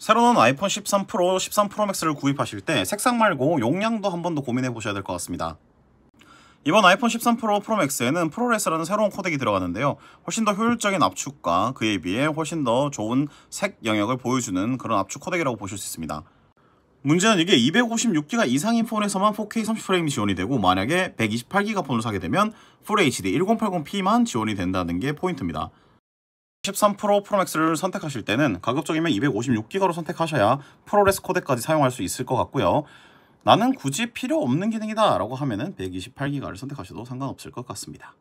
새로 나온 아이폰 13 프로, 13 프로 맥스를 구입하실 때 색상 말고 용량도 한 번 더 고민해 보셔야 될 것 같습니다. 이번 아이폰 13 프로 프로 맥스에는 프로레스라는 새로운 코덱이 들어가는데요. 훨씬 더 효율적인 압축과 그에 비해 훨씬 더 좋은 색 영역을 보여주는 그런 압축 코덱이라고 보실 수 있습니다. 문제는 이게 256기가 이상인 폰에서만 4K 30프레임이 지원이 되고 만약에 128기가 폰을 사게 되면 4HD 1080p만 지원이 된다는 게 포인트입니다. 13프로 프로맥스를 선택하실 때는 가급적이면 256기가로 선택하셔야 프로레스 코덱까지 사용할 수 있을 것 같고요. 나는 굳이 필요 없는 기능이다 라고 하면 128기가를 선택하셔도 상관없을 것 같습니다.